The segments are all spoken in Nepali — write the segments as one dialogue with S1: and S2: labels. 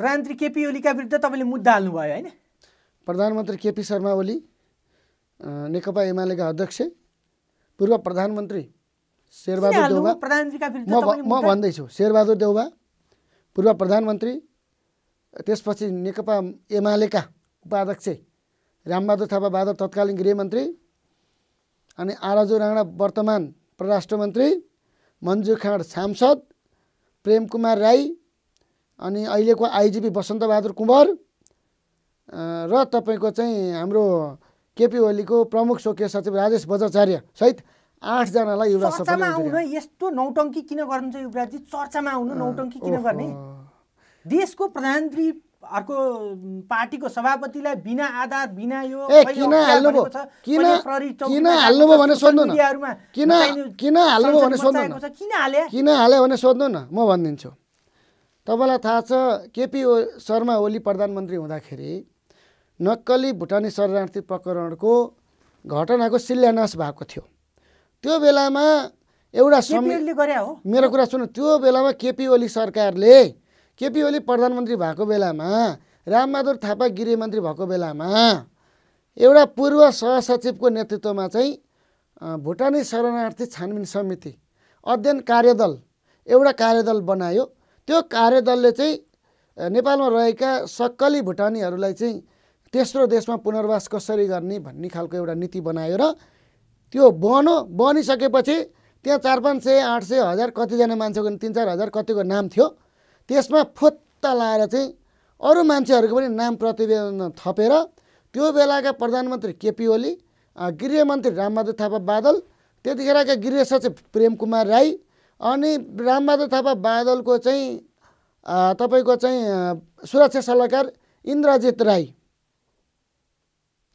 S1: प्रधानमन्त्री केपी ओलीका विरुद्ध तपाईँले मुद्दा हाल्नुभयो होइन प्रधानमन्त्री केपी शर्मा ओली नेकपा एमालेका अध्यक्ष पूर्व प्रधानमन्त्री शेरबहादुर देउवा
S2: म भन्दैछु
S1: शेरबहादुर देउबा पूर्व प्रधानमन्त्री त्यसपछि नेकपा एमालेका उपाध्यक्ष रामबहादुर थापा बहादुर तत्कालीन गृहमन्त्री अनि आराजु राणा वर्तमान परराष्ट्र मन्त्री मन्जु खाँड सांसद कुमार राई अनि अहिलेको आइजिपी वसन्तबहादुर कुँवर र तपाईँको चाहिँ हाम्रो केपी ओलीको प्रमुख स्वकीय सचिव राजेश बजाचार्य सहित आठजनालाई युवा आउनु
S2: यस्तो नौटङ्की किन गर्नुहुन्छ युवराजी
S1: चर्चामा आउनु नौटङ्की किन गर्ने देशको
S2: प्रधानमन्त्री अर्को पार्टीको सभापतिलाई बिना आधार बिना यो किन हाल्नुभयो किन किन हाल्नुभयो भने सोध्नु न किन किन हाल्नुभयो भने सोध्नु न किन
S1: हाल्यो भने सोध्नु न म भनिदिन्छु तपाईँलाई थाहा छ केपी ओ शर्मा ओली प्रधानमन्त्री हुँदाखेरि नक्कली भुटानी शरणार्थी प्रकरणको घटनाको शिलान्यास भएको थियो त्यो बेलामा एउटा हो मेरो कुरा सुन्नु त्यो बेलामा केपी ओली सरकारले केपी ओली प्रधानमन्त्री भएको बेलामा रामबहादुर थापा गृहमन्त्री भएको बेलामा एउटा पूर्व सहसचिवको नेतृत्वमा चाहिँ भुटानी शरणार्थी छानबिन समिति अध्ययन कार्यदल एउटा कार्यदल बनायो त्यो कार्यदलले चाहिँ नेपालमा रहेका सक्कली भुटानीहरूलाई चाहिँ तेस्रो देशमा पुनर्वास कसरी गर्ने भन्ने खालको एउटा नीति बनायो र त्यो बनो बनिसकेपछि त्यहाँ चार पाँच सय आठ सय हजार कतिजना मान्छेको तिन चार हजार कतिको नाम थियो त्यसमा फोत्ता लाएर चाहिँ अरू मान्छेहरूको पनि नाम प्रतिवेदन थपेर त्यो बेलाका प्रधानमन्त्री केपी ओली गृहमन्त्री रामबहादुर थापा बादल त्यतिखेरका गृह सचिव प्रेम कुमार राई अनि रामबहादुर थापा बादलको चाहिँ तपाईँको चाहिँ सुरक्षा सल्लाहकार इन्द्रजित राई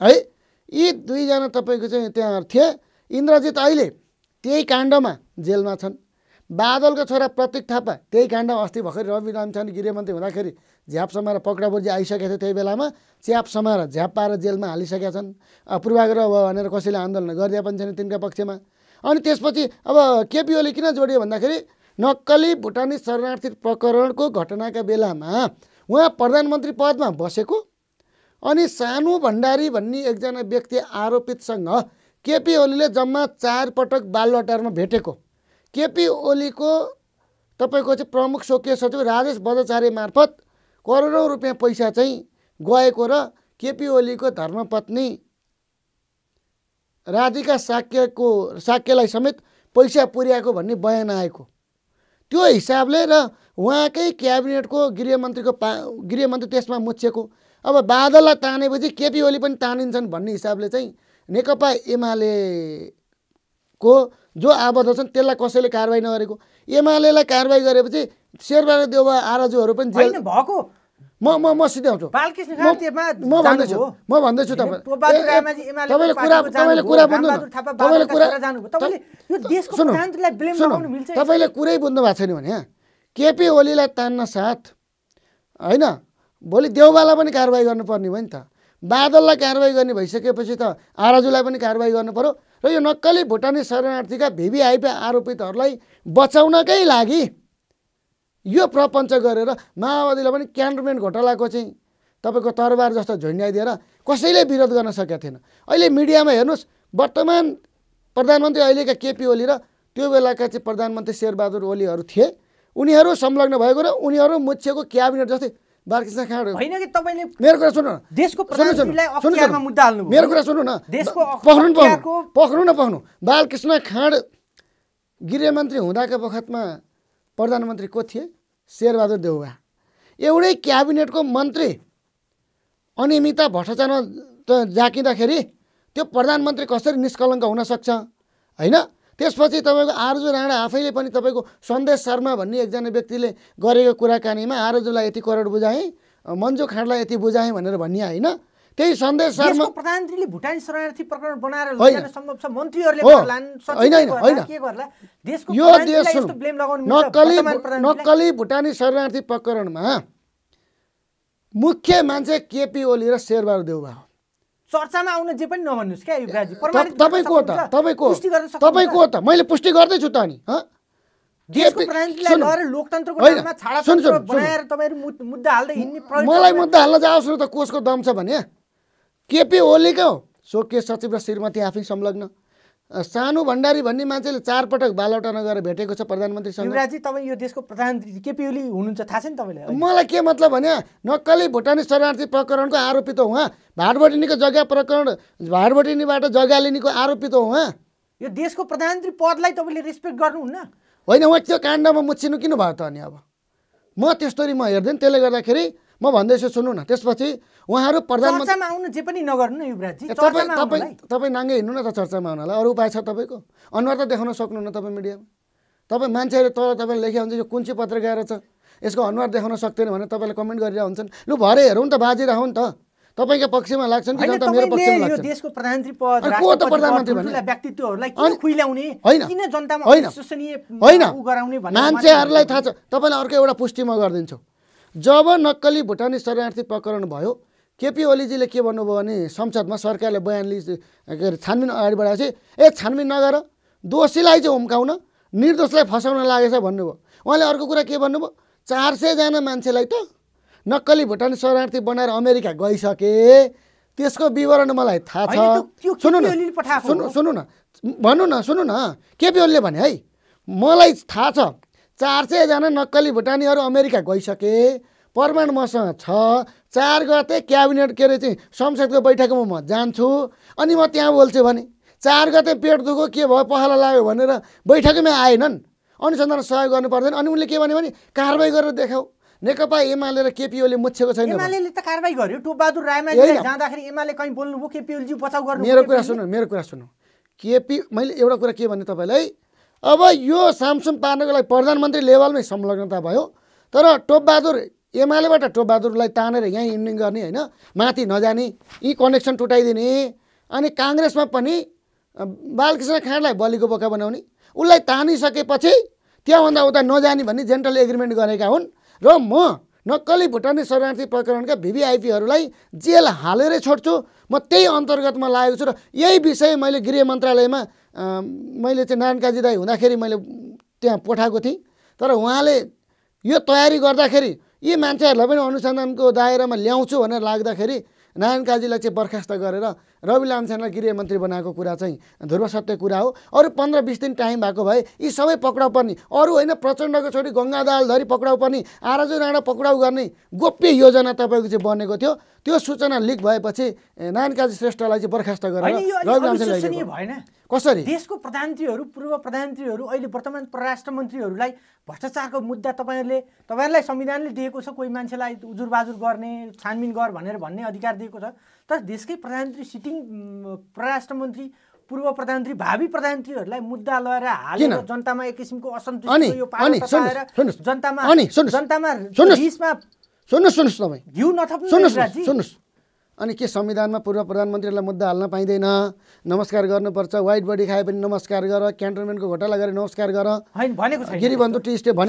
S1: है यी दुईजना तपाईँको चाहिँ त्यहाँ थिए इन्द्रजित अहिले त्यही काण्डमा जेलमा छन् बादलको छोरा प्रतीक थापा त्यही काण्डमा अस्ति भर्खर रवि रामचन्द्र गृहमन्त्री हुँदाखेरि झ्याप समाएर पक्राबुर्जी आइसकेको थियो त्यही बेलामा च्याप समाएर झ्याप पाएर जेलमा हालिसकेका छन् पूर्वाग्रह भयो भनेर कसैले आन्दोलन गरिदिए पनि छैन तिनका पक्षमा अनि त्यसपछि अब केपी ओली किन जोडियो भन्दाखेरि नक्कली भुटानी शरणार्थी प्रकरणको घटनाका बेलामा उहाँ प्रधानमन्त्री पदमा बसेको अनि सानो भण्डारी भन्ने एकजना व्यक्ति आरोपितसँग केपी ओलीले जम्मा चार पटक बालवाटारमा भेटेको केपी ओलीको तपाईँको चाहिँ प्रमुख स्वकीय सचिव राजेश बजाचार्य मार्फत करोडौँ रुपियाँ पैसा चाहिँ गएको र केपी ओलीको धर्मपत्नी राधिका साक्यको साक्यलाई समेत पैसा पुर्याएको भन्ने बयान आएको त्यो हिसाबले र उहाँकै क्याबिनेटको गृहमन्त्रीको पा गृहमन्त्री त्यसमा मुछिएको अब बादललाई तानेपछि केपी ओली पनि तानिन्छन् भन्ने हिसाबले चाहिँ नेकपा एमालेको जो आबद्ध छन् त्यसलाई कसैले कारवाही नगरेको एमालेलाई कारवाही गरेपछि शेरबहादुर देउवा आराजुहरू पनि भएको म म म सिध्याउँछु म भन्दैछु म भन्दैछु तपाईँले
S2: कुरा तपाईँले कुरै
S1: बुझ्नु भएको छैन भने केपी ओलीलाई तान्न साथ होइन भोलि देउबालाई पनि कारवाही गर्नुपर्ने भयो नि त बादललाई कारवाही गर्ने भइसकेपछि त आराजुलाई पनि कारवाही गर्नु पऱ्यो र यो नक्कली भुटानी शरणार्थीका भिभिआइपी आरोपितहरूलाई बचाउनकै लागि यो प्रपञ्च गरेर माओवादीलाई पनि क्यान्डमेन्ट घोटालाको चाहिँ तपाईँको तरबार जस्तो झुन्ड्याइदिएर कसैले विरोध गर्न सकेको थिएन अहिले मिडियामा हेर्नुहोस् वर्तमान प्रधानमन्त्री अहिलेका केपी ओली र त्यो बेलाका चाहिँ प्रधानमन्त्री शेरबहादुर ओलीहरू थिए उनीहरू संलग्न भएको र उनीहरू मुच्छेको क्याबिनेट जस्तै बालकृष्ण खाँड होइन कि तपाईँले मेरो कुरा सुन्नु न देशको मुद्दा हाल्नु मेरो कुरा सुन्नु न देशको पख्नु पख्नु पख्नु न पख्नु बालकृष्ण खाँड गृहमन्त्री हुँदाका बखतमा प्रधानमन्त्री को थिए शेरबहादुर देउवा एउटै क्याबिनेटको मन्त्री अनियमितता भ्रष्टाचारमा जाकिँदाखेरि त्यो प्रधानमन्त्री कसरी निष्कलङ्क हुनसक्छ होइन त्यसपछि तपाईँको आरजु राणा आफैले पनि तपाईँको सन्देश शर्मा भन्ने एकजना व्यक्तिले गरेको कुराकानीमा आरजुलाई यति करोड बुझाएँ मन्जु खाँडलाई यति बुझाएँ भनेर भनिया होइन त्यही सन्देश शर्मा प्रधानमन्त्रीले भुटानी
S2: शरणार्थी प्रकरण बनाएर लैजान सम्भव छ मन्त्रीहरूले लान सक्छ के गर्ला
S1: देशको यो देश ब्लेम लगाउनु नक्कली नक्कली भुटानी शरणार्थी प्रकरणमा मुख्य मान्छे केपी ओली र शेरबहादुर देउबा हो चर्चामा आउन जे पनि नभन्नुहोस् क्या युवराजी तपाईँको त तपाईँको तपाईँको त मैले पुष्टि गर्दैछु त नि मलाई मुद्दा हाल्न जाओस् न त कोषको दम छ भने केपी ओलीको स्वकीय सचिव र श्रीमती आफै संलग्न सानो भण्डारी भन्ने मान्छेले चारपटक बालौटा नगरेर भेटेको छ प्रधानमन्त्रीसँग युवराजी तपाईँ यो देशको प्रधानमन्त्री केपी ओली हुनुहुन्छ थाहा छैन नि तपाईँलाई मलाई के मतलब भने नक्कली भुटानी शरणार्थी प्रकरणको आरोपी त उहाँ भाटबटिनीको जग्गा प्रकरण भाटबटिनीबाट जग्गा लिनेको आरोपित त उहाँ यो देशको प्रधानमन्त्री पदलाई तपाईँले रेस्पेक्ट गर्नुहुन्न होइन उहाँ त्यो काण्डमा मुछिनु किन भयो त अनि अब म त्यस्तो म हेर्दैन त्यसले गर्दाखेरि म भन्दैछु सुन्नु न त्यसपछि उहाँहरू प्रधानमन्त्रीमा
S2: आउनु जे पनि नगर्नु न युवराजी तपाईँ तपाईँ
S1: तपाईँ नाङ्गै हिँड्नु न त चर्चामा आउनलाई अरू उपाय छ तपाईँको अनुहार त देखाउन सक्नुहुन्न तपाईँ मिडियामा तपाईँ मान्छेहरू तल तपाईँले लेखे हुन्छ यो कुन चाहिँ पत्रकार छ यसको अनुहार देखाउन सक्दैन भने तपाईँले कमेन्ट गरिरहेको हुन्छन् लु भरे हेरौँ त बाजी त तपाईँको पक्षमा लाग्छन् कि जनता मेरो पक्षमा लाग्छ
S2: देशको प्रधानमन्त्री पद को त प्रधानमन्त्री भन्ने व्यक्तित्वहरूलाई
S1: किन खुइल्याउने होइन किन जनतामा विश्वसनीय
S2: होइन गराउने भन्ने मान्छेहरूलाई थाहा छ
S1: तपाईँलाई अर्को एउटा पुष्टि म गरिदिन्छु जब नक्कली भुटानी शरणार्थी प्रकरण भयो केपी ओलीजीले के भन्नुभयो भने संसदमा सरकारले बयान लि के अरे छानबिन अगाडि बढाएपछि ए छानबिन नगर दोषीलाई चाहिँ हुम्काउन निर्दोषलाई फसाउन लागेछ भन्नुभयो उहाँले अर्को कुरा के भन्नुभयो चार सयजना मान्छेलाई त नक्कली भुटानी शरणार्थी बनाएर अमेरिका गइसके त्यसको विवरण मलाई थाहा छ सुन्नु न सुन्नु सुन्नु न भन्नु न सुन्नु न केपी ओलीले भने है मलाई थाहा छ चार सयजना नक्कली भुटानीहरू अमेरिका गइसके प्रमाण मसँग छ चार गते क्याबिनेट के अरे चाहिँ संसदको बैठकमा म जान्छु अनि म त्यहाँ बोल्छु भने चार गते पेट दुखो के भयो पहला लाग्यो भनेर बैठकमै आएनन् अनुसन्धान सहयोग गर्नु पर्दैन अनि उनले के भन्यो भने कारवाही गरेर देखाऊ नेकपा एमाले र केपिओले मुछेको छैन
S2: मेरो कुरा सुन्नु
S1: मेरो कुरा सुन्नु केपी मैले एउटा कुरा के भने तपाईँलाई अब यो सामसुङ पार्नको लागि प्रधानमन्त्री लेभलमै संलग्नता भयो तर टोपबहादुर एमालेबाट टोपबहादुरलाई तानेर यहीँ इन्डिङ गर्ने होइन माथि नजाने यी कनेक्सन टुटाइदिने अनि काङ्ग्रेसमा पनि बालकृष्ण खाँडलाई बलिको बोका बनाउने उसलाई तानिसकेपछि त्यहाँभन्दा उता नजाने भन्ने जेन्टल एग्रिमेन्ट गरेका हुन् र म नक्कली भुटानी शरणार्थी प्रकरणका भिभिआइपीहरूलाई जेल हालेरै छोड्छु म त्यही अन्तर्गतमा लागेको छु र यही विषय मैले गृह मन्त्रालयमा मैले चाहिँ नारायण काजी दाई हुँदाखेरि मैले त्यहाँ पठाएको थिएँ तर उहाँले यो तयारी गर्दाखेरि यी मान्छेहरूलाई पनि अनुसन्धानको दायरामा ल्याउँछु भनेर लाग्दाखेरि नारायण काजीलाई चाहिँ बर्खास्त गरेर रवि लामछानेलाई गृहमन्त्री बनाएको कुरा चाहिँ ध्रुव सत्य कुरा हो अरू पन्ध्र बिस दिन टाइम भएको भए यी सबै पक्राउ पर्ने अरू होइन प्रचण्डको छोरी गङ्गा दालधरी पक्राउ पर्ने आराजु राणा पक्राउ गर्ने गोप्य योजना तपाईँको चाहिँ बनेको थियो त्यो सूचना लिक भएपछि नानकाजी श्रेष्ठलाई चाहिँ बर्खास्त गरेर भएन कसरी देशको
S2: प्रधानमन्त्रीहरू पूर्व प्रधानमन्त्रीहरू अहिले वर्तमान परराष्ट्र मन्त्रीहरूलाई भ्रष्टाचारको मुद्दा तपाईँहरूले तपाईँहरूलाई संविधानले दिएको छ कोही मान्छेलाई उजुरबाजुर गर्ने छानबिन गर भनेर भन्ने अधिकार दिएको छ तर देशकै प्रधानमन्त्री सिटिङ परराष्ट्र मन्त्री पूर्व प्रधानमन्त्री भावी प्रधानमन्त्रीहरूलाई मुद्दा लगाएर हालेर जनतामा एक किसिमको असन्तुष्टि
S1: जनतामा जनतामा सुन्नुहोस् तपाईँ घिउ नथप्नु सुन्नुहोस् सुन्नुहोस् अनि के संविधानमा पूर्व प्रधानमन्त्रीलाई मुद्दा हाल्न पाइँदैन नमस्कार गर्नुपर्छ वाइट बडी खाए पनि नमस्कार गर क्यान्टोनमेन्टको घोटाला गरेर नमस्कार गर गिरिबन्धु टी स्टे हो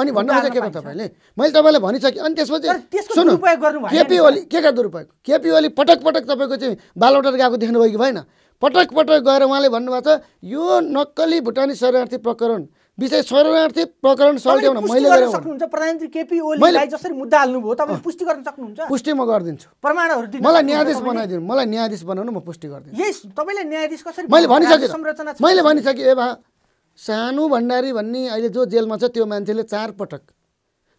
S1: अनि भन्नुभएको के भयो तपाईँले मैले तपाईँलाई भनिसकेँ अनि त्यसपछि सुन्नु केपी ओली के कहाँ दुरुपयोग केपी ओली पटक पटक तपाईँको चाहिँ बालौटार गएको देख्नुभयो कि भएन पटक पटक गएर उहाँले भन्नुभएको छ यो नक्कली भुटानी शरणार्थी प्रकरण विषय शरणार्थी प्रकरण सल्ट्याउन मैले सक्नुहुन्छ
S2: प्रधानमन्त्री केपी ओलीलाई जसरी
S1: मुद्दा हाल्नुभयो तपाईँ पुष्टि गर्न
S2: सक्नुहुन्छ पुष्टि म गरिदिन्छु प्रमाणहरू दिनु मलाई न्यायाधीश बनाइदिनु मलाई
S1: न्यायाधीश बनाउनु म पुष्टि गरिदिन्छु
S2: यस तपाईँले न्यायाधीश कसरी मैले भनिसकेँ संरचना मैले भनिसकेँ ए
S1: भा सानु भण्डारी भन्ने अहिले जो जेलमा छ त्यो मान्छेले चार पटक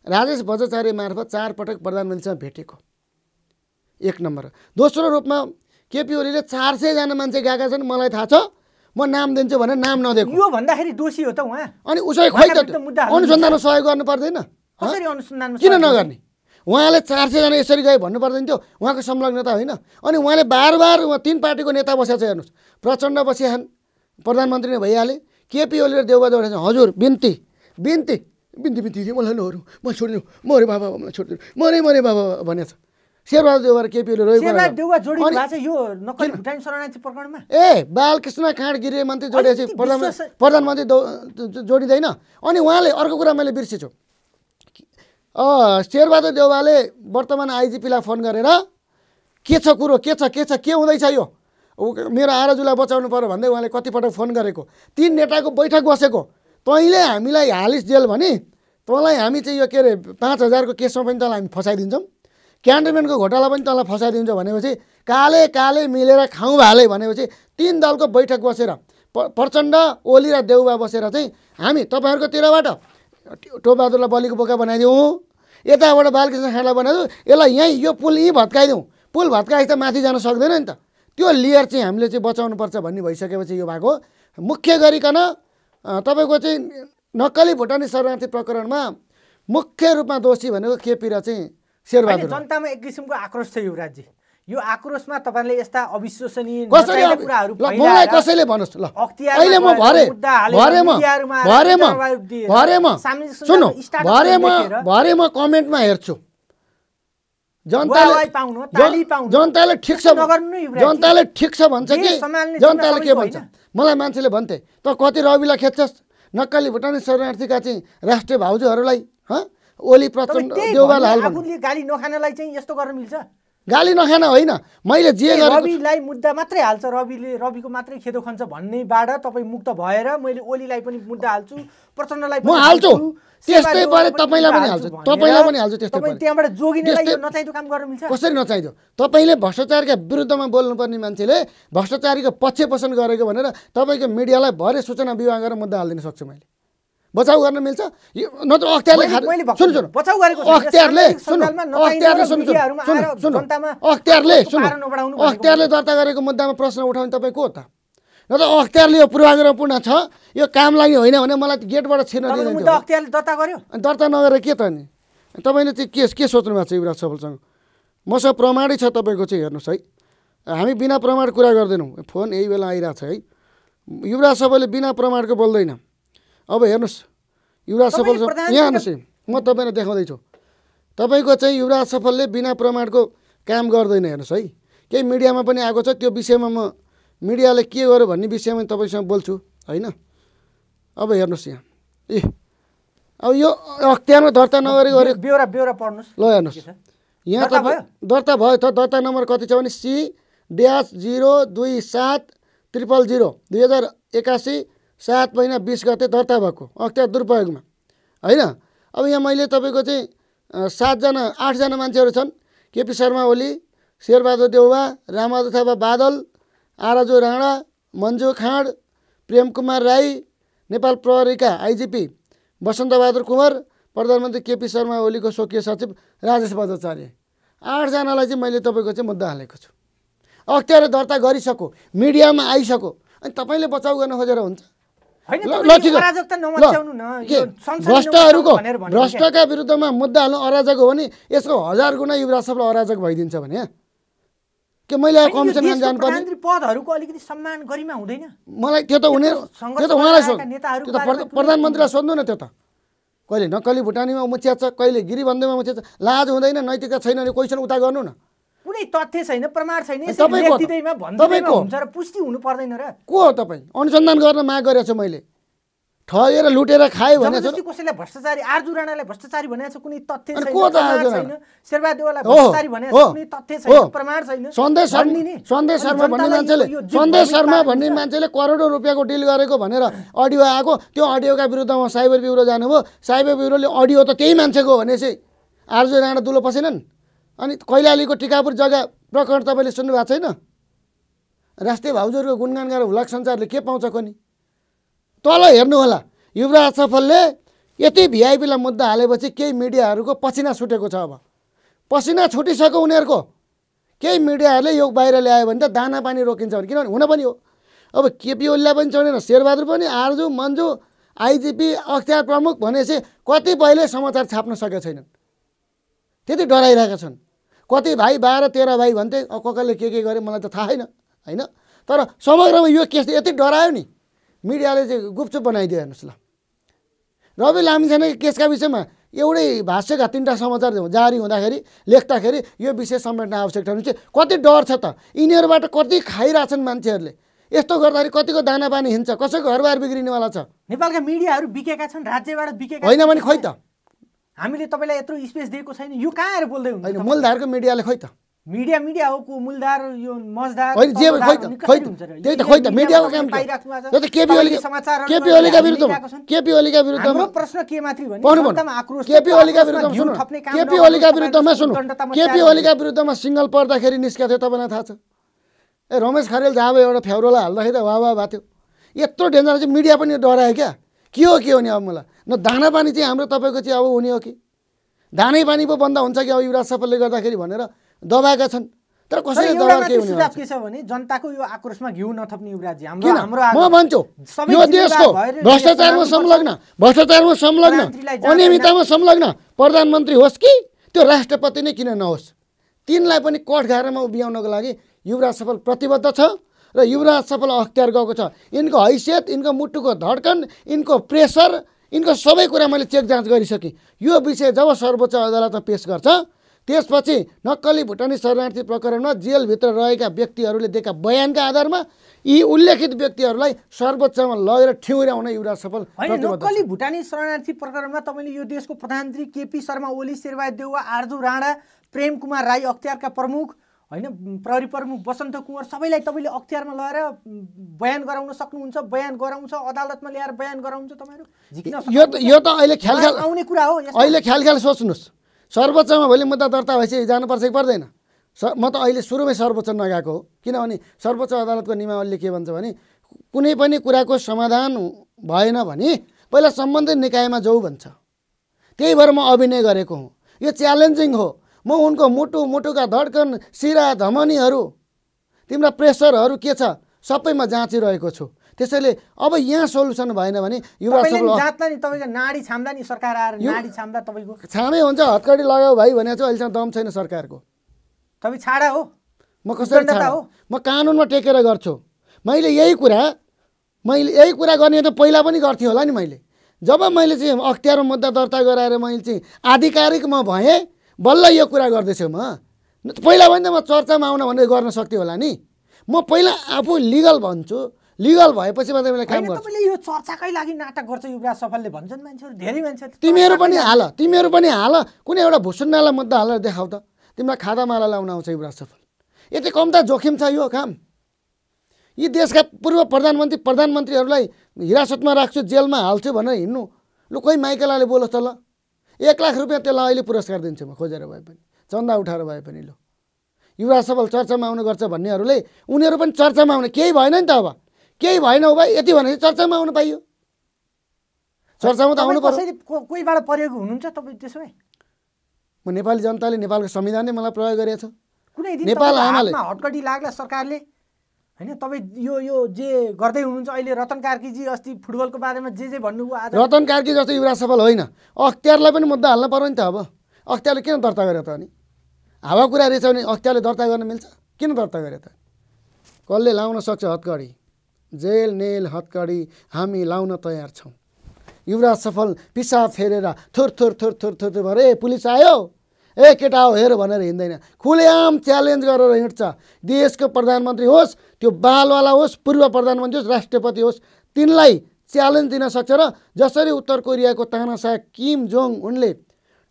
S1: राजेश भजाचार्य मार्फत चार पटक प्रधानमन्त्रीसँग भेटेको एक नम्बर दोस्रो रूपमा केपी ओलीले चार सयजना मान्छे गएका छन् मलाई थाहा छ म नाम दिन्छु भनेर नाम नदिएको यो भन्दाखेरि दोषी हो त उहाँ अनि उसै खै त अनुसन्धानमा सहयोग गर्नु पर्दैन किन नगर्ने उहाँले चार सयजना यसरी गए भन्नु पर्दैन थियो उहाँको संलग्नता होइन अनि उहाँले बार बार तिन पार्टीको नेता बसेको छ हेर्नुहोस् प्रचण्ड बसिहान् प्रधानमन्त्री नै भइहाले केपी ओली र छ हजुर बिन्ती बिन्ती बिन्ती बिन्ती मलाई नहरू म छोडिदिउँ मरे बाबा मलाई छोडिदिउँ मरे मरे बाबा भनेको छ शेरबहादुर केपीले ए बालकृष्ण काँडगिरी मन्त्री जोडिएपछि प्रधानमन्त्री जोडिँदैन अनि उहाँले अर्को कुरा मैले बिर्सेछु शेरबहादुर देवालले वर्तमान आइजिपीलाई फोन गरेर के छ कुरो के छ के छ के हुँदैछ यो मेरो आराजुलाई बचाउनु पऱ्यो भन्दै उहाँले कतिपटक फोन गरेको तिन नेताको बैठक बसेको तैँले हामीलाई हालिस जेल भने तँलाई हामी चाहिँ यो के अरे पाँच हजारको केसमा पनि तँलाई हामी फसाइदिन्छौँ क्यान्डमेन्टको घोटाला पनि तँलाई फसाइदिन्छ भनेपछि काले काले मिलेर खाउँ भाले भनेपछि तिन दलको बैठक बसेर प प्रचण्ड ओली र देउबा बसेर चाहिँ हामी तपाईँहरूकोतिरबाट टोबहादुरलाई बलिको बोका बनाइदिउँ यताबाट बालकृष्ण खाँडलाई बनाइदिउँ यसलाई यहीँ यो पुल यहीँ भत्काइदिउँ पुल भत्काएपछि त माथि जान सक्दैन नि त त्यो लेयर चाहिँ हामीले चाहिँ बचाउनुपर्छ भन्ने भइसकेपछि यो भएको मुख्य गरिकन तपाईँको चाहिँ नक्कली भुटानी शरणार्थी प्रकरणमा मुख्य रूपमा दोषी भनेको केपी र चाहिँ शेरबहादुर जनतामा एक किसिमको आक्रोश छ युवराजी यो आक्रोशमा तपाईँले
S2: यस्ता अविश्वसनीय मलाई कसैले भन्नुहोस्
S1: ल अहिले म भरे भरेमा भरेमा भरेमा सुन्नु भरे म कमेन्टमा हेर्छु जनताले जनताले ठिक छ जनताले ठिक छ भन्छ कि जनताले के भन्छ मलाई मान्छेले भन्थे त कति रविलाई खेच्छस् नक्कली भुटानी शरणार्थीका चाहिँ राष्ट्रिय भाउजूहरूलाई हँ ओली प्रचण्ड देउबाल आफूले
S2: गाली नखानलाई चाहिँ यस्तो गर्न मिल्छ
S1: गाली नखान होइन मैले जे रविलाई
S2: मुद्दा मात्रै हाल्छ रविले रविको मात्रै खेदो खन्छ भन्नेबाट तपाईँ मुक्त भएर मैले ओलीलाई पनि मुद्दा हाल्छु प्रचण्डलाई म हाल्छु त्यस्तै परे तपाईँलाई पनि हाल्छु तपाईँलाई पनि
S1: हाल्छु त्यस्तै त्यहाँबाट जोगिनेलाई यो नचाहिँदो
S2: काम गर्न मिल्छ कसरी
S1: नचाहिँदो तपाईँले भ्रष्टाचारका विरुद्धमा बोल्नुपर्ने मान्छेले भ्रष्टाचारीको पक्ष पोषण गरेको भनेर तपाईँको मिडियालाई भरे सूचना विभाग गरेर मुद्दा हालिदिन सक्छु मैले बचाउ गर्न मिल्छ नत्र अख्तियारले सुन सुन अख्तियारले सुन्नु अख्तियारले सुन्नु सुन अख्तियारले सुन अख्तियारले दर्ता गरेको मुद्दामा प्रश्न उठाउने तपाईँ को त नत्र अख्तियारले यो पूर्वाग्रहपूर्ण छ यो काम लागि होइन भने मलाई गेटबाट छिर्न दिनु अख्तियारले दर्ता गर्यो दर्ता नगरेर के त नि तपाईँले चाहिँ के के सोच्नु भएको छ युवराज सफलसँग मसँग प्रमाणै छ तपाईँको चाहिँ हेर्नुहोस् है हामी बिना प्रमाण कुरा गर्दैनौँ फोन यही बेला आइरहेको छ है युवराज सबैले बिना प्रमाणको बोल्दैन अब हेर्नुहोस् युवराज सफल यहाँ हेर्नुहोस् म तपाईँलाई देखाउँदैछु तपाईँको चाहिँ युवराज सफलले बिना प्रमाणको काम गर्दैन हेर्नुहोस् है केही मिडियामा पनि आएको छ त्यो विषयमा म मिडियाले के गर्यो भन्ने विषयमा तपाईँसँग बोल्छु होइन अब हेर्नुहोस् यहाँ ए अब यो अख्तियारमा दर्ता नगरी गऱ्यो बेहोरा
S2: बेहोरा पढ्नुहोस् ल हेर्नुहोस्
S1: यहाँ त दर्ता भयो त दर्ता नम्बर कति छ भने सी ड्यास जिरो दुई सात त्रिपल जिरो दुई हजार एकासी सात महिना बिस गते दर्ता भएको अख्तियार दुरुपयोगमा होइन अब यहाँ मैले तपाईँको चाहिँ सातजना आठजना मान्छेहरू छन् केपी शर्मा ओली शेरबहादुर देउवा रामबहादुर थापा बादल आराजु राणा मन्जु खाँड प्रेम कुमार राई नेपाल प्रहरीका आइजिपी वसन्तबहादुर कुमार प्रधानमन्त्री केपी शर्मा ओलीको स्वकीय सचिव राजेश बजाचार्य आठजनालाई चाहिँ मैले तपाईँको चाहिँ मुद्दा हालेको छु अख्तियार दर्ता गरिसको मिडियामा आइसक्यो अनि तपाईँले बचाउ गर्न खोजेर हुन्छ भ्रष्टहरूको भ्रष्टका विरुद्धमा मुद्दा हाल्नु अराजक हो भने यसको हजार गुणा युवराज सबलाई अराजक भइदिन्छ भने के मैले अब जानु पर्ने
S2: पदहरूको अलिकति सम्मान गरिमा हुँदैन मलाई त्यो त हुने त्यो त उहाँलाई सोध्नु त्यो त प्रधानमन्त्रीलाई
S1: सोध्नु न त्यो त कहिले नक्कली भुटानीमा छ कहिले गिरी भन्दैमा छ लाज हुँदैन नैतिकता छैन भने क्वेसन उता गर्नु न
S2: कुनै तथ्य छैन प्रमाण छैन तपाईँको पुष्टि हुनु पर्दैन र
S1: को हो तपाईँ अनुसन्धान गर्न माग गरेको छु मैले ठगेर लुटेर खायो भने
S2: कसैलाई भ्रष्टाचारी आर्जु राणालाई भ्रष्टाचारी भनेको कुनै तथ्य छैन शेरबहादेवालाई भ्रष्टाचारी भनेको कुनै तथ्य छैन प्रमाण छैन सन्देश सन्देश शर्मा भन्ने मान्छेले सन्देश शर्मा
S1: भन्ने मान्छेले करोडौँ रुपियाँको डिल गरेको भनेर अडियो आएको त्यो अडियोका विरुद्धमा साइबर ब्युरो जानुभयो साइबर ब्युरोले अडियो त त्यही मान्छेको भनेपछि आर्जु राणा दुलो पसेनन् अनि कैलालीको टिकापुर जग्गा प्रकरण तपाईँले सुन्नुभएको छैन राष्ट्रिय भाउजूहरूको गुणगान गरेर हुलाक सञ्चारले के पाउँछ कोनि तल हेर्नु होला युवराज सफलले यति भिआइपीलाई मुद्दा हालेपछि केही मिडियाहरूको पसिना छुटेको छ अब पसिना छुटिसक्यो उनीहरूको केही मिडियाहरूले यो बाहिर ल्यायो भने त दाना पानी रोकिन्छ भने किनभने हुन पनि हो अब केपी ओलीलाई पनि चढेन शेरबहादुर पनि आर्जु मन्जु आइजिपी अख्तियार प्रमुख भनेपछि कतिपयले समाचार छाप्न सकेका छैनन् त्यति डराइरहेका छन् कति भाइ बाह्र तेह्र भाइ भन्थे कसले के के गरे मलाई त थाहा छैन होइन तर समग्रमा यो केस यति डरायो नि मिडियाले चाहिँ गुपचुप बनाइदियो हेर्नुहोस् ल रवि लामिछाने केसका विषयमा एउटै भाष्यका तिनवटा समाचार जारी हुँदाखेरि लेख्दाखेरि यो विषय समेट्न आवश्यक हुन्छ कति डर छ त यिनीहरूबाट कति खाइरहेछन् मान्छेहरूले यस्तो गर्दाखेरि कतिको दाना पानी हिँड्छ कसैको घरबार बिग्रिनेवाला छ नेपालका मिडियाहरू बिकेका छन् राज्यबाट बिकेका होइन भने खै त हामीले तपाईँलाई यत्रो स्पेस
S2: दिएको छैन यो कहाँ आएर बोल्दै हुन्छ मूलधारको मिडियाले खै त मिडिया मिडिया हो को मूलधार यो मजदार
S1: होइन जे खै त खै त्यही त खै त मिडियाको काम
S2: यो त केपी केपी ओलीका विरुद्ध केपी ओलीका विरुद्ध हाम्रो प्रश्न के मात्र भन्नु जनतामा आक्रोश केपी ओलीका विरुद्ध सुन्नु केपी ओलीका विरुद्धमा सुन्नु केपी ओलीका
S1: विरुद्धमा सिङ्गल पर्दाखेरि निस्केको थियो तपाईँलाई थाहा छ ए रमेश खरेल जहाँ एउटा फ्याउरोलाई हाल्दाखेरि त वा वा भएको थियो यत्रो डेन्जर चाहिँ मिडिया पनि डरायो क्या के हो के हो नि अब मलाई न दानापानी चाहिँ हाम्रो तपाईँको चाहिँ अब हुने हो कि दानै पानी पो बन्द हुन्छ कि अब युवराज सफलले गर्दाखेरि भनेर दबाएका छन् तर कसैले दबाएर के हुने
S2: के छ भने जनताको यो आक्रोशमा घिउ नथप्ने युवराज हाम्रो हाम्रो म भन्छु यो देशको भ्रष्टाचारमा संलग्न
S1: भ्रष्टाचारमा संलग्न अनियमिततामा संलग्न प्रधानमन्त्री होस् कि त्यो राष्ट्रपति नै किन नहोस् तिनलाई पनि कठघारामा उभ्याउनको लागि युवराज सफल प्रतिबद्ध छ र युवराज सफल अख्तियार गएको छ यिनको हैसियत यिनको मुटुको धड्कन यिनको प्रेसर यिनको सबै कुरा मैले चेक जाँच गरिसकेँ यो विषय जब सर्वोच्च अदालतमा पेस गर्छ त्यसपछि नक्कली भुटानी शरणार्थी प्रकरणमा जेलभित्र रहेका व्यक्तिहरूले दिएका बयानका आधारमा यी उल्लेखित व्यक्तिहरूलाई सर्वोच्चमा लगेर ठ्याउन एउटा सफल नक्कली भुटानी शरणार्थी प्रकरणमा तपाईँले यो देशको प्रधानमन्त्री केपी शर्मा ओली शेरबहादुर
S2: देउवा आर्जु राणा प्रेम कुमार राई अख्तियारका प्रमुख होइन प्रहरी प्रमुख बसन्त कुँवर सबैलाई तपाईँले अख्तियारमा लगाएर बयान गराउन सक्नुहुन्छ बयान गराउँछ अदालतमा ल्याएर बयान गराउँछ तपाईँहरू यो त यो त अहिले ख्याल ख्याल आउने कुरा हो अहिले ख्याल
S1: ख्याल सोच्नुहोस् सर्वोच्चमा भोलि मुद्दा दर्ता भएपछि जानुपर्छ कि पर्दैन स म त अहिले सुरुमै सर्वोच्च नगएको हो किनभने सर्वोच्च अदालतको नियमावलीले के भन्छ भने कुनै पनि कुराको समाधान भएन भने पहिला सम्बन्धित निकायमा जाऊ भन्छ त्यही भएर म अभिनय गरेको हुँ यो च्यालेन्जिङ हो म उनको मुटु मुटुका धड्कन सिरा धमनीहरू तिम्रा प्रेसरहरू के छ सबैमा जाँचिरहेको छु त्यसैले अब यहाँ सोल्युसन भएन भने युवा छामे हुन्छ हत्कडी लगाऊ भाइ भने चाहिँ अहिलेसम्म दम छैन सरकारको तपाईँ छाडा हो म कसरी हो म कानुनमा टेकेर गर्छु मैले यही कुरा मैले यही कुरा गर्ने त पहिला पनि गर्थेँ होला नि मैले जब मैले चाहिँ अख्तियारो मुद्दा दर्ता गराएर मैले चाहिँ आधिकारिक म भएँ बल्ल यो कुरा गर्दैछु म पहिला पनि त म चर्चामा आउन भनेर गर्न सक्थेँ होला नि म पहिला आफू लिगल भन्छु लिगल भएपछि मात्रै मैले काम गर्छु
S2: यो चर्चाकै लागि नाटक गर्छ युवराज सफलले भन्छन् मान्छेहरू धेरै मान्छे तिमीहरू पनि हाल
S1: तिमीहरू पनि हाल कुनै एउटा भुसुन्नालाई मुद्दा हालेर देखाउ त तिमीलाई खादामाला लाउन आउँछ युवराज सफल यति कम त जोखिम छ यो काम यी देशका पूर्व प्रधानमन्त्री प्रधानमन्त्रीहरूलाई हिरासतमा राख्छु जेलमा हाल्छु भनेर हिँड्नु लु कोही माइकेलाले बोलोस् त ल एक लाख रुपियाँ त्यसलाई अहिले पुरस्कार दिन्छु म खोजेर भए पनि चन्दा उठाएर भए पनि लो युवा सफल चर्चामा आउनु गर्छ भन्नेहरूले उनीहरू पनि चर्चामा आउने केही भएन नि त अब केही भएन हो भाइ यति भने चर्चामा आउनु पाइयो चर्चामा त आउनु
S2: कोहीबाट प्रयोग हुनुहुन्छ तपाईँ त्यसो भए
S1: म नेपाली जनताले नेपालको संविधानले मलाई प्रयोग गरेको छ कुनै नेपाल आमाले
S2: हटकटी लाग्ला सरकारले होइन तपाईँ यो यो जे गर्दै हुनुहुन्छ अहिले रतन कार्कीजी अस्ति फुटबलको बारेमा जे जे भन्नुभयो आज
S1: रतन कार्की जस्तो युवराज सफल होइन अख्तियारलाई पनि मुद्दा हाल्न पर्यो नि त अब अख्तियारले किन दर्ता गरे त अनि हावा कुरा रहेछ भने अख्तियारले दर्ता गर्न मिल्छ किन दर्ता गरे त कसले लाउन सक्छ हतकडी जेल नेल हतकडी हामी लाउन तयार छौँ युवराज सफल पिसाब फेरेर थोर थोर थोर थोर थोर थोर भरे पुलिस आयो ए केटा हो हेर भनेर हिँड्दैन खुलेआम च्यालेन्ज गरेर हिँड्छ देशको प्रधानमन्त्री होस् त्यो बालवाला होस् पूर्व प्रधानमन्त्री होस् राष्ट्रपति होस् तिनलाई च्यालेन्ज दिन सक्छ र जसरी उत्तर कोरियाको तानासा किम जोङ उनले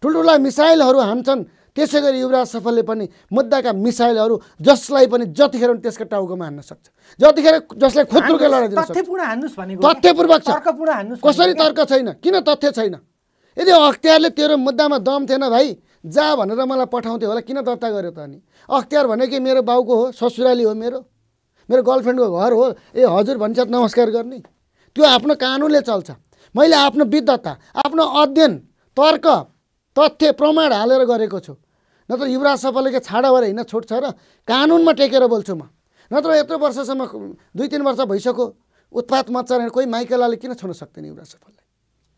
S1: ठुल्ठुला मिसाइलहरू हान्छन् त्यसै गरी युवराज सफलले पनि मुद्दाका मिसाइलहरू जसलाई पनि जतिखेर त्यसको टाउकोमा हान्न सक्छ जतिखेर जसलाई खुत्रुकै
S2: लडाइदिनु तथ्यपूर्वक छ
S1: कसरी तर्क छैन किन तथ्य छैन यदि अख्तियारले तेरो मुद्दामा दम थिएन भाइ जा भनेर मलाई पठाउँथ्यो होला किन दर्ता गर्यो त अनि अख्तियार भने कि मेरो बाउको हो ससुराली हो मेरो मेरो गर्लफ्रेन्डको घर हो ए हजुर भन्छ नमस्कार गर्ने त्यो आफ्नो कानुनले चल्छ मैले आफ्नो विद्वत्ता आफ्नो अध्ययन तर्क तथ्य प्रमाण हालेर गरेको छु नत्र युवराज सफलले के छाडा भएर हिँड्न छुट्छ र कानुनमा टेकेर बोल्छु म नत्र यत्रो वर्षसम्म दुई तिन वर्ष भइसक्यो उत्पात मचाएर कोही माइकेलाले किन छोड्न सक्दैन युवराज सफललाई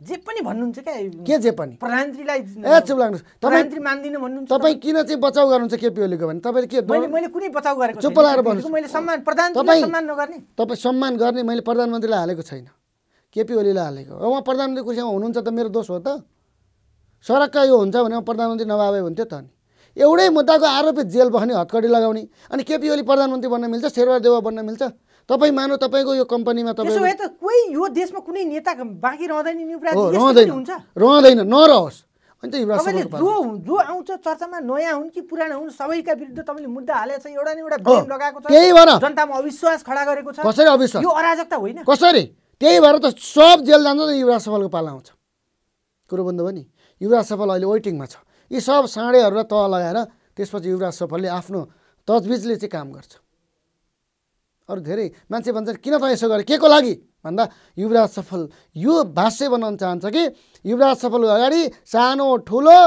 S2: जे पनि भन्नुहुन्छ क्या
S1: के जे पनि प्रधानमन्त्रीलाई ए चुप लाग्नुहोस् प्रधानमन्त्री
S2: मान्दिनँ भन्नुहुन्छ तपाईँ
S1: किन चाहिँ बचाउ गर्नुहुन्छ केपी ओलीको भने तपाईँले के मैले मैले
S2: कुनै बचाउ गरेको चुप लाएर भन्नु मैले सम्मान प्रधान सम्मान
S1: नगर्ने तपाईँ सम्मान गर्ने मैले प्रधानमन्त्रीलाई हालेको छैन केपी ओलीलाई हालेको अब उहाँ प्रधानमन्त्री कुर्सीमा हुनुहुन्छ त मेरो दोष हो त सडकका यो हुन्छ भने प्रधानमन्त्री नभए हुन्थ्यो त नि एउटै मुद्दाको आरोपित जेल बस्ने हतकडी लगाउने अनि केपी ओली प्रधानमन्त्री बन्न मिल्छ शेरबहादेव बन्न मिल्छ तपाईँ मानौ तपाईँको यो कम्पनीमा तपाईँ भए त कोही यो देशमा कुनै नेता बाँकी रहँदैन रहँदैन रहँदैन नरहोस् अनि त युवराज जो जो
S2: आउँछ चर्चामा नयाँ हुन् कि पुरानो हुन् सबैका विरुद्ध तपाईँले मुद्दा हालेको छ एउटा न एउटा ब्लेम लगाएको छ त्यही भएर जनतामा अविश्वास खडा गरेको छ कसरी अविश्वास यो अराजकता होइन
S1: कसरी त्यही भएर त सब जेल जान्छ युवराज सफलको पाला आउँछ कुरो भन्दा पनि युवराज सफल अहिले वेटिङमा छ यी सब साँडेहरूलाई तह लगाएर त्यसपछि युवराज सफलले आफ्नो तजबिजले चाहिँ काम गर्छ अरू धेरै मान्छे भन्छ किन त यसो गरे के को लागि भन्दा युवराज सफल यो भाष्य बनाउन चाहन्छ कि युवराज सफल अगाडि सानो ठुलो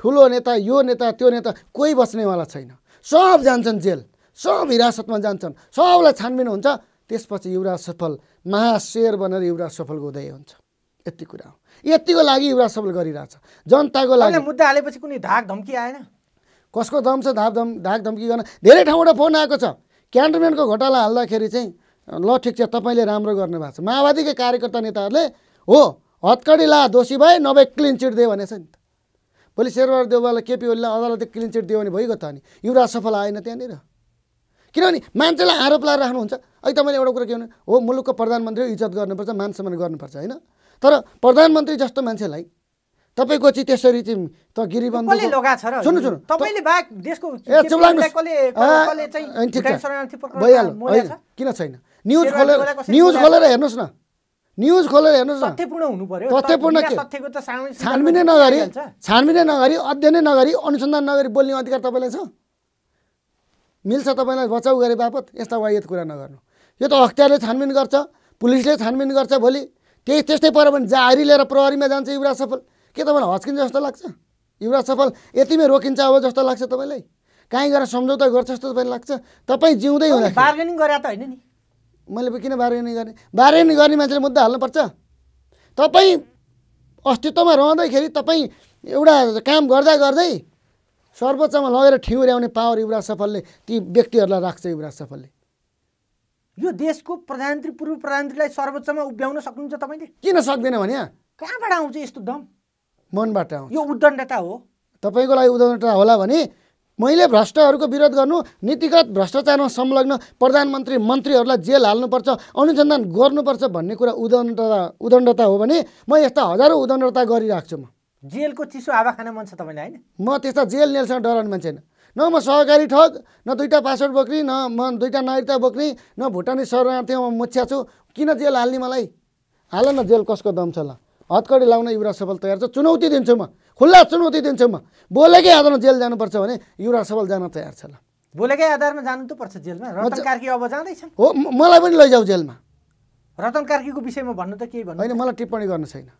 S1: ठुलो नेता यो नेता त्यो नेता कोही बस्नेवाला छैन सब जान्छन् जेल सब हिरासतमा जान्छन् सबलाई छानबिन हुन्छ त्यसपछि युवराज सफल महाशेर बनेर युवराज सफलको उदय हुन्छ यति कुरा हो यतिको लागि युवराज सफल गरिरहेछ जनताको लागि मुद्दा हालेपछि कुनै धाक धम्की आएन कसको दम छ धाक धम धाक धम्की गर्न धेरै ठाउँबाट फोन आएको छ क्यान्टोनमेन्टको घोटाला हाल्दाखेरि चाहिँ ल ठिक छ तपाईँले राम्रो गर्नुभएको छ माओवादीकै कार्यकर्ता नेताहरूले हो हत्कडी ला दोषी भए नभए क्लिन चिट दियो भनेछ नि त भोलि शेरबहादुर देउबालाई केपी ओलीलाई अदालतले क्लिन चिट दियो भने भइगयो त नि युवराज सफल आएन त्यहाँनिर किनभने मान्छेलाई आरोप लाएर राख्नुहुन्छ अहिले तपाईँले एउटा कुरा के भने हो मुलुकको प्रधानमन्त्री इज्जत गर्नुपर्छ मान सम्मान गर्नुपर्छ होइन तर प्रधानमन्त्री जस्तो मान्छेलाई तपाईँको चाहिँ त्यसरी चाहिँ त गिरिबन्द सुन्नु सुन्नु
S2: भइहाल्यो
S1: किन छैन न्युज खोलेर न्युज खोलेर हेर्नुहोस् न न्युज खोलेर हेर्नुहोस् न तथ्यपूर्ण के
S2: छानबिनै नगरी
S1: छानबिनै नगरी अध्ययनै नगरी अनुसन्धान नगरी बोल्ने अधिकार तपाईँलाई छ मिल्छ तपाईँलाई बचाउ गरे बापत यस्ता वायत कुरा नगर्नु यो त हतियारले छानबिन गर्छ पुलिसले छानबिन गर्छ भोलि त्यही त्यस्तै पऱ्यो भने जारी लिएर प्रहरीमा जान्छ युवराज सफल के तपाईँलाई हस्किन्छ जस्तो लाग्छ युवराज सफल यतिमै रोकिन्छ अब जस्तो लाग्छ तपाईँलाई कहीँ गएर सम्झौता गर्छ जस्तो तपाईँलाई लाग्छ तपाईँ जिउँदै हुँदा बार्गेनिङ गरे त होइन नि मैले किन बार्गेनिङ गर्ने बार्गेनिङ गर्ने मान्छेले मुद्दा हाल्नुपर्छ तपाईँ अस्तित्वमा रहँदाखेरि तपाईँ एउटा काम गर्दा गर्दै सर्वोच्चमा लगेर ठिउर्याउने पावर युवराज सफलले ती व्यक्तिहरूलाई राख्छ युवराज सफलले यो देशको प्रधानमन्त्री पूर्व प्रधानमन्त्रीलाई सर्वोच्चमा उभ्याउन सक्नुहुन्छ तपाईँले किन सक्दैन भने कहाँबाट आउँछ यस्तो दम मनबाट आउँछ यो उद्दण्डता हो तपाईँको लागि उद्दण्डता होला भने मैले भ्रष्टहरूको विरोध गर्नु नीतिगत भ्रष्टाचारमा संलग्न प्रधानमन्त्री मन्त्रीहरूलाई जेल हाल्नुपर्छ अनुसन्धान गर्नुपर्छ भन्ने कुरा उदण्डता उदण्डता हो भने म यस्ता हजारौँ उदण्डता गरिराख्छु म
S2: जेलको चिसो आवा खान मन छ तपाईँलाई होइन
S1: म त्यस्ता जेल नेलसँग डराउने मान्छे होइन न म सहकारी ठग न दुईवटा पासवर्ड बोक्ने न म दुईवटा नागरिकता बोक्ने न भुटानी शरणार्थीमा म मुछ्या छु किन जेल हाल्ने मलाई हाल न जेल कसको दम छ ल हतकडी लाउन युवराज सफल तयार छ चुनौती दिन्छु म खुल्ला चुनौती दिन्छु म बोलेकै आधारमा जेल जानुपर्छ भने युवराज सफल जान तयार छ ल बोलेकै आधारमा जानु त पर्छ
S2: जेलमा रतन कार्की अब
S1: जाँदैछन् हो मलाई पनि लैजाऊ जेलमा रतन कार्कीको विषयमा भन्नु त केही भन्नु होइन मलाई टिप्पणी गर्नु छैन